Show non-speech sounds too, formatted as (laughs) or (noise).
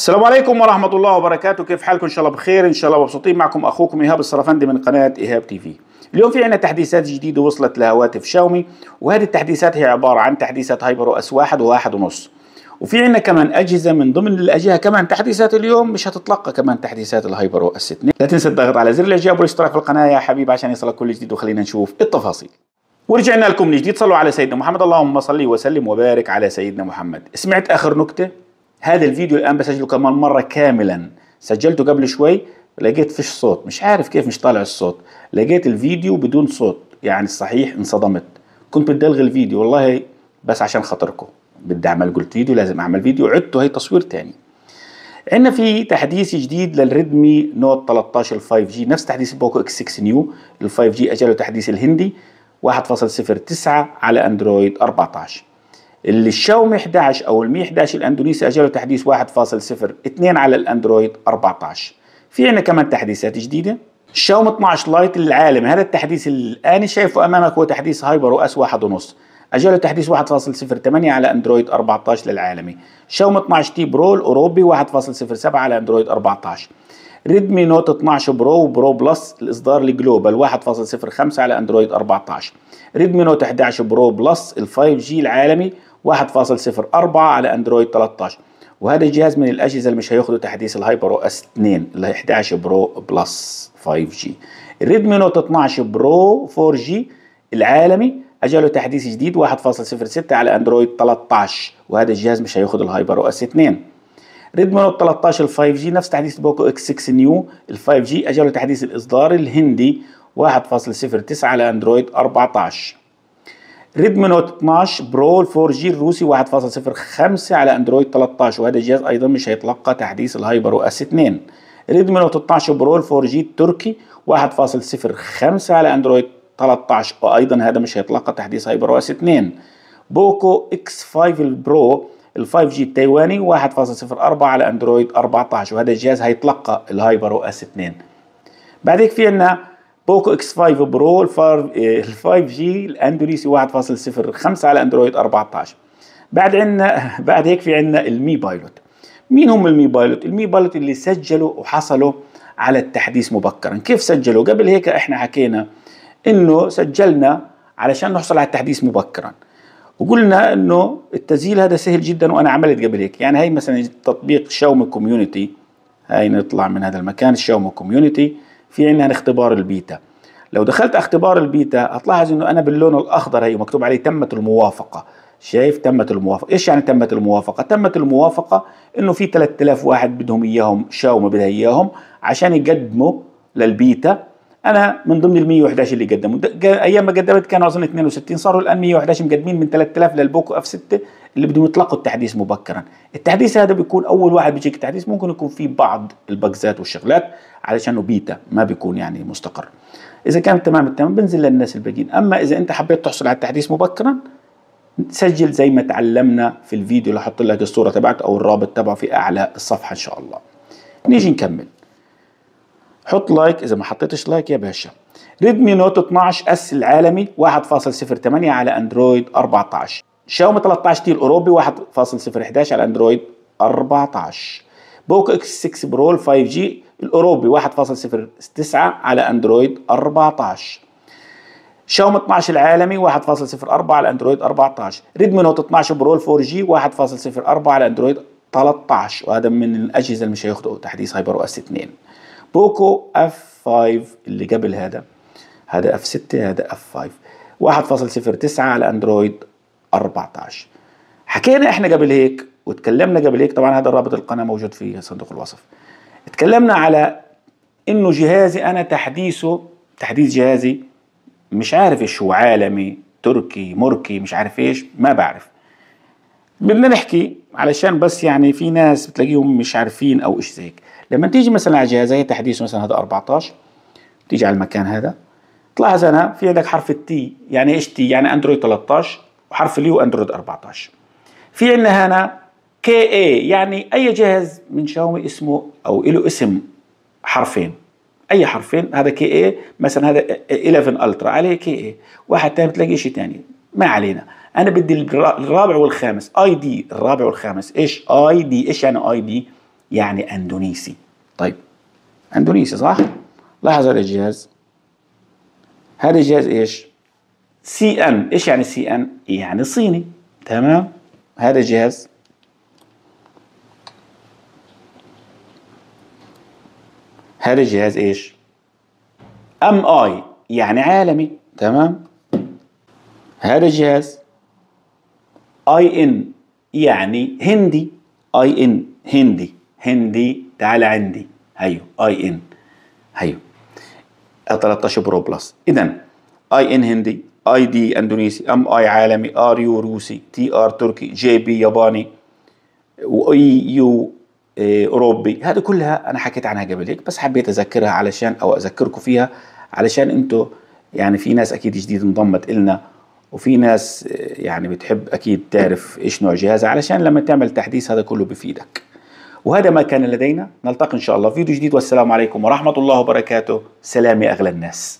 السلام عليكم ورحمة الله وبركاته كيف حالكم إن شاء الله بخير إن شاء الله مبسوطين معكم أخوكم إيهاب الصرفندي من قناة إيهاب تي في اليوم في عنا تحديثات جديدة وصلت لهواتف شاومي وهذه التحديثات هي عبارة عن تحديثات هايبر او اس واحد وواحد ونص وفي عنا كمان أجهزة من ضمن الأجهزة كمان تحديثات اليوم مش هتتلقى كمان تحديثات الهايبر او اس 2 لا تنسى الضغط على زر الإعجاب والاشتراك في القناة يا حبيبي عشان يصلك كل جديد وخلينا نشوف التفاصيل ورجعنا لكم من جديد صلوا على سيدنا محمد اللهم صل وسلم وبارك على سيدنا محمد سمعت آخر نكتة هذا الفيديو الان بسجله كمان مره كاملا سجلته قبل شوي لقيت فيش صوت مش عارف كيف مش طالع الصوت لقيت الفيديو بدون صوت يعني الصحيح انصدمت كنت بدي الغي الفيديو والله بس عشان خاطركم بدي اعمل قلت فيديو لازم اعمل فيديو عدته هي تصوير تاني عندنا في تحديث جديد للريدمي نوت 13 5 جي نفس تحديث بوكو اكس 6 نيو ال 5 جي اجله تحديث الهندي 1.09 على اندرويد 14 اللي الشاومي 11 او المي 11 الاندونيسي اجله تحديث 1.0 على الاندرويد 14 في عندنا كمان تحديثات جديده الشاومي 12 لايت العالم هذا التحديث اللي الان شايفه امامك هو تحديث هايبر او اس 1.5 اجله تحديث 1.08 على اندرويد 14 للعالمي شاوم 12 تي برو الاوروبي 1.07 على اندرويد 14 ريدمي نوت 12 برو وبرو بلس الاصدار الجلوبال 1.05 على اندرويد 14 ريدمي نوت 11 برو بلس الفايف 5 جي العالمي 1.04 على اندرويد 13 وهذا الجهاز من الاجهزه اللي مش هياخدوا تحديث الهايبر او اس 2 اللي 11 برو بلس 5 جي الريدمي نوت 12 برو 4 جي العالمي اجاله تحديث جديد 1.06 على اندرويد 13 وهذا الجهاز مش هياخد الهايبر او اس 2 ريدمي نوت 13 ال 5 جي نفس تحديث بوكو اكس 6 نيو ال 5 جي اجاله تحديث الاصدار الهندي 1.09 على اندرويد 14 ريدمي نوت 12 برو 4 جي الروسي 1.05 على اندرويد 13 وهذا الجهاز ايضا مش هيتلقى تحديث الهايبر او اس 2 ريدمي نوت 12 برو 4 جي التركي 1.05 على اندرويد 13 وايضا هذا مش هيتلقى تحديث هايبر او اس 2 بوكو اكس 5 البرو ال 5 جي التايواني 1.04 على اندرويد 14 وهذا الجهاز هيتلقى الهايبر او اس 2 بعد هيك في عندنا بوكو اكس 5 برو ال 5 إيه، جي الاندونيسي 1.05 على اندرويد 14 بعد عندنا (laughs) بعد هيك في عندنا المي بايلوت مين هم المي بايلوت المي بايلوت اللي سجلوا وحصلوا على التحديث مبكرا كيف سجلوا قبل هيك احنا حكينا انه سجلنا علشان نحصل على التحديث مبكرا وقلنا انه التسجيل هذا سهل جدا وانا عملت قبل هيك يعني هي مثلا تطبيق شاومي كوميونتي هاي نطلع من هذا المكان شاومي كوميونتي في عندنا اختبار البيتا لو دخلت اختبار البيتا هتلاحظ انه انا باللون الاخضر هي مكتوب عليه تمت الموافقه شايف تمت الموافقه ايش يعني تمت الموافقه تمت الموافقه انه في 3000 واحد بدهم اياهم شاومه بدها اياهم عشان يقدموا للبيتا انا من ضمن ال 111 اللي قدموا ايام ما قدمت كانوا اظن 62 صاروا الان 111 مقدمين من 3000 للبوكو اف 6 اللي بدهم يطلقوا التحديث مبكرا التحديث هذا بيكون اول واحد بيجيك التحديث ممكن يكون فيه بعض البجزات والشغلات علشانه بيتا ما بيكون يعني مستقر اذا كان تمام التمام بنزل للناس الباقيين اما اذا انت حبيت تحصل على التحديث مبكرا سجل زي ما تعلمنا في الفيديو اللي حط لك الصوره تبعته او الرابط تبعه في اعلى الصفحه ان شاء الله نيجي نكمل حط لايك اذا ما حطيتش لايك يا باشا ريدمي نوت 12 اس العالمي 1.08 على اندرويد 14 شاومي 13 تي الاوروبي 1.011 على اندرويد 14 بوكو اكس 6 برو 5 جي الاوروبي 1.09 على اندرويد 14 شاومي 12 العالمي 1.04 على اندرويد 14 ريدمي نوت 12 برو 4 جي 1.04 على اندرويد 13 وهذا من الاجهزه اللي مش هياخذوا تحديث هايبر او اس 2 بوكو اف 5 اللي قبل هذا هذا اف 6 هذا اف 5 1.09 على اندرويد 14 حكينا احنا قبل هيك وتكلمنا قبل هيك طبعا هذا رابط القناه موجود في صندوق الوصف تكلمنا على انه جهازي انا تحديثه تحديث جهازي مش عارف ايش هو عالمي تركي مركي مش عارف ايش ما بعرف بدنا نحكي علشان بس يعني في ناس بتلاقيهم مش عارفين او ايش زيك لما تيجي مثلا على جهاز زي تحديثه مثلا هذا 14 تيجي على المكان هذا تلاحظ انا في عندك حرف التي يعني ايش تي يعني اندرويد 13 وحرف اليو اندرويد 14 في عندنا هنا كي اي يعني اي جهاز من شاومي اسمه او له اسم حرفين اي حرفين هذا كي اي مثلا هذا 11 الترا عليه كي اي واحد ثاني بتلاقي شيء ثاني ما علينا انا بدي الرابع والخامس اي دي الرابع والخامس ايش اي دي ايش يعني اي دي يعني اندونيسي طيب اندونيسي صح لاحظ هذا الجهاز هذا الجهاز ايش سي ان ايش يعني سي ان يعني صيني تمام هذا جهاز هذا جهاز ايش ام اي يعني عالمي تمام هذا جهاز اي ان يعني هندي اي ان هندي هندي تعال عندي هيو أيوه. اي ان هيو أيوه. 13 برو بلس اذا اي ان هندي اي دي اندونيسي ام اي عالمي ار يو روسي تي ار تركي جي بي ياباني واي يو آه، اوروبي هذه كلها انا حكيت عنها قبل هيك بس حبيت اذكرها علشان او اذكركم فيها علشان انتم يعني في ناس اكيد جديد انضمت النا وفي ناس آه، يعني بتحب اكيد تعرف ايش نوع جهازها علشان لما تعمل تحديث هذا كله بفيدك وهذا ما كان لدينا نلتقي ان شاء الله فيديو جديد والسلام عليكم ورحمه الله وبركاته سلام يا اغلى الناس